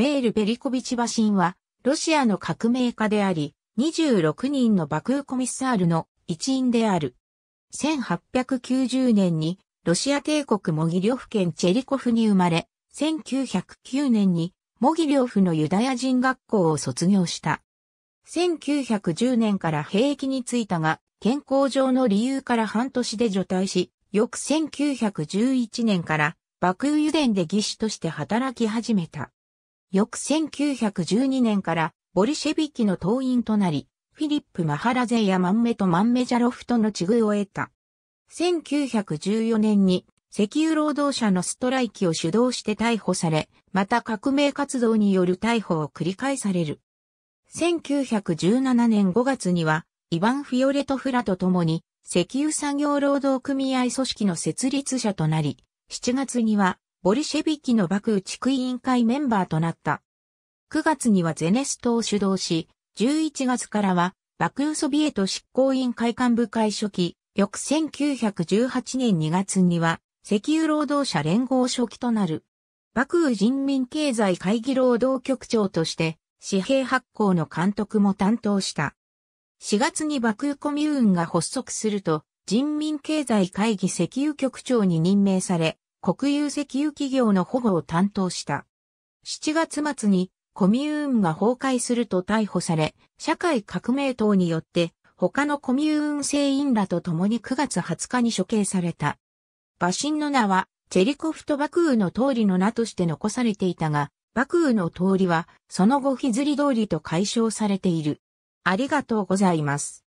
メール・ベリコビチバシンは、ロシアの革命家であり、26人の爆クコミッサールの一員である。1890年に、ロシア帝国モギリョフ県チェリコフに生まれ、1909年にモギリョフのユダヤ人学校を卒業した。1910年から兵役に就いたが、健康上の理由から半年で除隊し、翌1911年から、爆油田で技師として働き始めた。翌1912年からボリシェビキの党員となり、フィリップ・マハラゼやマンメとマンメジャロフとの地遇を得た。1914年に石油労働者のストライキを主導して逮捕され、また革命活動による逮捕を繰り返される。1917年5月には、イヴァン・フィオレト・フラと共に、石油産業労働組合組織の設立者となり、7月には、ボリシェビキの爆撃地区委員会メンバーとなった。9月にはゼネストを主導し、11月からは、爆撃ソビエト執行委員会幹部会初期、翌1918年2月には、石油労働者連合初期となる。爆撃人民経済会議労働局長として、紙幣発行の監督も担当した。4月に爆撃コミューンが発足すると、人民経済会議石油局長に任命され、国有石油企業の保護を担当した。7月末にコミューンが崩壊すると逮捕され、社会革命党によって他のコミューン製員らと共に9月20日に処刑された。馬神の名はチェリコフとバクーの通りの名として残されていたが、バクーの通りはその後日釣り通りと解消されている。ありがとうございます。